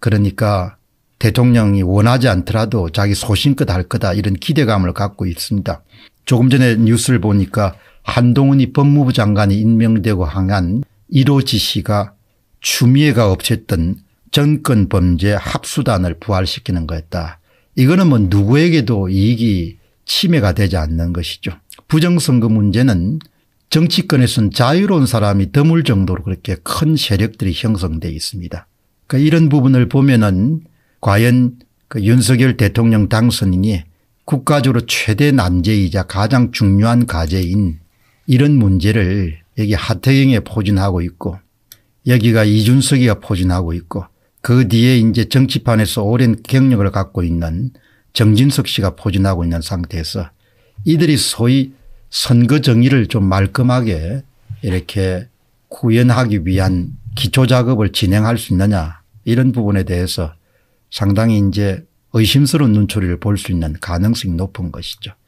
그러니까 대통령이 원하지 않더라도 자기 소신껏 할 거다 이런 기대감을 갖고 있습니다. 조금 전에 뉴스를 보니까 한동훈이 법무부 장관이 임명되고 항한 1호 지시가 추미애가 없앴던 정권 범죄 합수단을 부활시키는 거였다. 이거는 뭐 누구에게도 이익이 침해가 되지 않는 것이죠. 부정선거 문제는 정치권에서는 자유로운 사람이 드물 정도로 그렇게 큰 세력들이 형성돼 있습니다. 그러니까 이런 부분을 보면은 과연 그 윤석열 대통령 당선인이 국가적으로 최대 난제이자 가장 중요한 과제인 이런 문제를 여기 하태경에 포진하고 있고 여기가 이준석이가 포진하고 있고 그 뒤에 이제 정치판에서 오랜 경력을 갖고 있는 정진석 씨가 포진하고 있는 상태에서 이들이 소위 선거 정의를 좀 말끔하게 이렇게 구현하기 위한 기초 작업을 진행할 수 있느냐 이런 부분에 대해서 상당히 이제 의심스러운 눈초리를 볼 수 있는 가능성이 높은 것이죠.